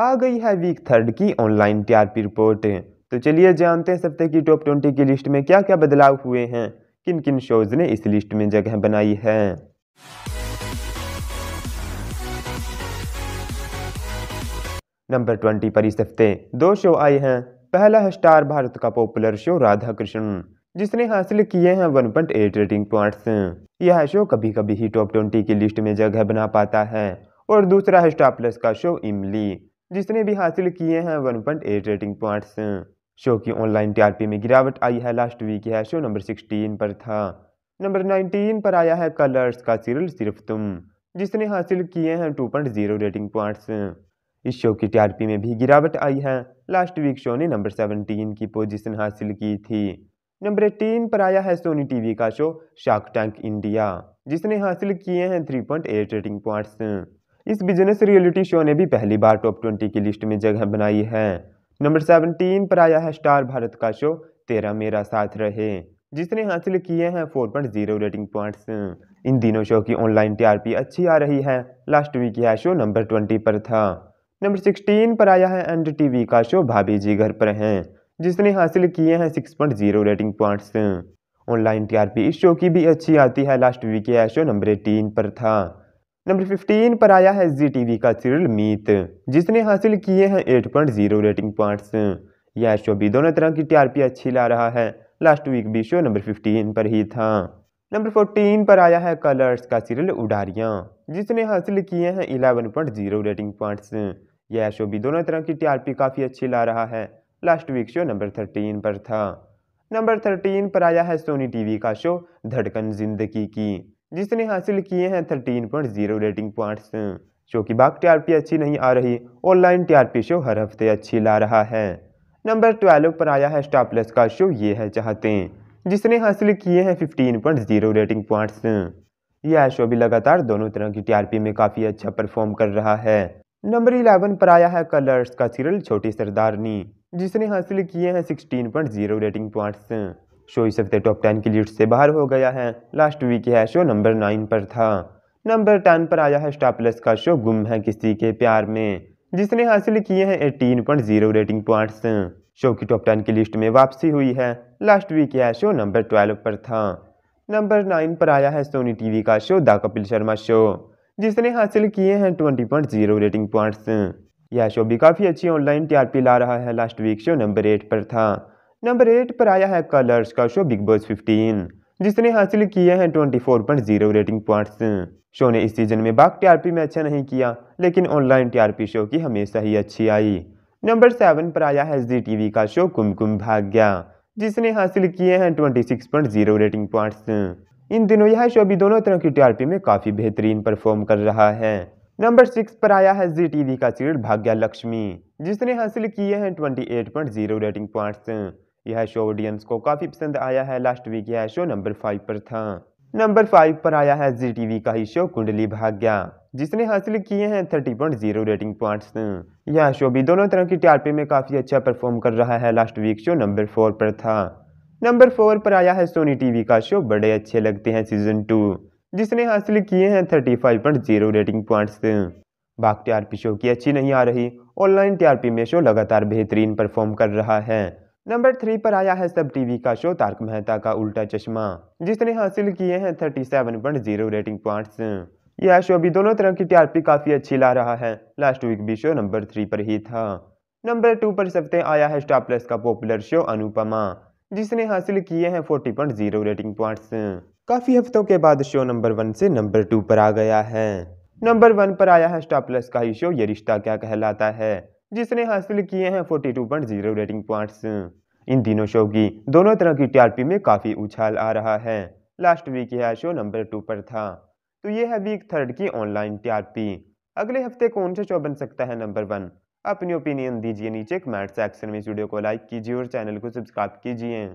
आ गई है week third की ऑनलाइन टीआरपी रिपोर्ट तो चलिए जानते हैं सप्ताह की टॉप ट्वेंटी की लिस्ट में क्या क्या बदलाव हुए हैं किन किन शोज़ ने इस लिस्ट में जगह बनाई है नंबर ट्वेंटी पर इस हफ्ते दो शो आए हैं पहला है स्टार भारत का पॉपुलर शो राधा कृष्ण जिसने हासिल किए हैं 1.8 रेटिंग पॉइंट्स यह शो कभी कभी ही टॉप ट्वेंटी की लिस्ट में जगह बना पाता है और दूसरा है स्टार प्लस का शो इमली जिसने भी हासिल किए हैं 1.8 रेटिंग पॉइंट्स शो की ऑनलाइन टीआरपी में गिरावट आई है लास्ट वीक है शो नंबर 16 पर था नंबर 19 पर आया है कलर्स का सीरियल सिर्फ तुम जिसने हासिल किए हैं 2.0 रेटिंग पॉइंट्स इस शो की टीआरपी में भी गिरावट आई है लास्ट वीक शो ने नंबर सेवनटीन की पोजिशन हासिल की थी नंबर एटीन पर आया है सोनी टीवी का शो शार्क टैंक इंडिया जिसने हासिल किए हैं 3.8 रेटिंग पॉइंट्स इस बिजनेस रियलिटी शो ने भी पहली बार टॉप ट्वेंटी की लिस्ट में जगह बनाई है नंबर सेवनटीन पर आया है स्टार भारत का शो तेरा मेरा साथ रहे जिसने हासिल किए हैं four point zero rating points इन तीनों शो की ऑनलाइन टीआरपी अच्छी आ रही है लास्ट वीक यह शो नंबर ट्वेंटी पर था नंबर सिक्सटीन पर आया है एंड टीवी का शो भाभी जी घर पर हैं जिसने हासिल किए हैं six point zero rating points online TRP इस शो की भी अच्छी आती है लास्ट वीक यह शो नंबर एटीन पर था नंबर 15 पर आया है जी वी का सीरियल मीत जिसने हासिल किए हैं 8.0 रेटिंग पॉइंट्स यह शो भी दोनों तरह की टीआरपी अच्छी ला रहा है लास्ट वीक भी शो नंबर 15 पर ही था नंबर 14 पर आया है कलर्स का सीरियल उडारियाँ जिसने हासिल किए हैं 11.0 रेटिंग पॉइंट्स यह शो भी दोनों तरह की टीआरपी काफ़ी अच्छी ला रहा है last week show number thirteen पर था नंबर थर्टीन पर आया है सोनी टी का शो धड़कन जिंदगी की जिसने हासिल किए हैं thirteen point zero rating points जो कि बाग टीआरपी अच्छी नहीं आ रही ऑनलाइन टीआरपी शो हर हफ्ते अच्छी ला रहा है नंबर ट्वेल्व पर आया है स्टार प्लस का शो ये है चाहते हैं जिसने हासिल किए हैं fifteen point zero rating points यह शो भी लगातार दोनों तरह की टीआरपी में काफ़ी अच्छा परफॉर्म कर रहा है नंबर इलेवन पर आया है कलर्स का सीरियल छोटी सरदारनी जिसने हासिल किए हैं sixteen point zero rating points show इस हफ्ते टॉप टेन की लीड से बाहर हो गया है लास्ट वीक यह शो नंबर नाइन पर था नंबर टेन पर आया है स्टार प्लस का शो गुम है किसी के प्यार में जिसने हासिल किए हैं eighteen point zero rating points show की टॉप टेन की लिस्ट में वापसी हुई है लास्ट वीक यह शो नंबर ट्वेल्व पर था नंबर नाइन पर आया है सोनी टीवी का show the Kapil Sharma show जिसने हासिल किए हैं twenty point zero rating points यह शो भी काफ़ी अच्छी ऑनलाइन टीआरपी ला रहा है last week show number eight पर था नंबर एट पर आया है कलर्स का शो बिग बॉस 15 जिसने हासिल किया है 24.0 रेटिंग पॉइंट्स शो ने इस सीजन में बाग टीआरपी में अच्छा नहीं किया लेकिन ऑनलाइन टीआरपी शो की हमेशा ही अच्छी आई नंबर सेवन पर आया है जी टी का शो कुमकुम भाग्या जिसने हासिल किए हैं ट्वेंटी रेटिंग पॉइंट्स इन दिनों यह शो भी दोनों तरह की टीआरपी में काफ़ी बेहतरीन परफॉर्म कर रहा है नंबर सिक्स पर आया है जी टीवी का सीरियल भाग्या लक्ष्मी जिसने हासिल किए हैं 28.0 रेटिंग पॉइंट्स यह शो ऑडियंस को काफ़ी पसंद आया है लास्ट वीक यह शो नंबर फाइव पर था नंबर फाइव पर आया है जी टीवी का ही शो कुंडली भाग्या जिसने हासिल किए हैं thirty point zero rating points यह शो भी दोनों तरह की टीआरपी में काफ़ी अच्छा परफॉर्म कर रहा है last week show number four पर था नंबर फोर पर आया है सोनी टीवी का शो बड़े अच्छे लगते हैं सीजन टू जिसने हासिल किए हैं thirty five point zero rating points बाग टीआरपी शो की अच्छी नहीं आ रही ऑनलाइन टीआरपी में शो लगातार बेहतरीन परफॉर्म कर रहा है नंबर थ्री पर आया है सब टीवी का शो तारक मेहता का उल्टा चश्मा जिसने हासिल किए हैं thirty seven point zero rating point यह शो भी दोनों तरह की टीआरपी काफ़ी अच्छी ला रहा है लास्ट वीक भी शो नंबर थ्री पर ही था नंबर टू पर सबसे आया है स्टार प्लस का पॉपुलर शो अनुपमा जिसने हासिल किए हैं forty point zero rating points काफ़ी हफ्तों के बाद शो नंबर वन से नंबर टू पर आ गया है नंबर वन पर आया है स्टार प्लस का ही शो ये रिश्ता क्या कहलाता है जिसने हासिल किए हैं forty two point zero rating points इन तीनों शो की दोनों तरह की टीआरपी में काफ़ी उछाल आ रहा है लास्ट वीक यह शो नंबर टू पर था तो यह है वीक थर्ड की ऑनलाइन टीआरपी अगले हफ्ते कौन सा शो बन सकता है नंबर वन अपनी ओपिनियन दीजिए नीचे कमेंट सेक्शन में इस वीडियो को लाइक कीजिए और चैनल को सब्सक्राइब कीजिए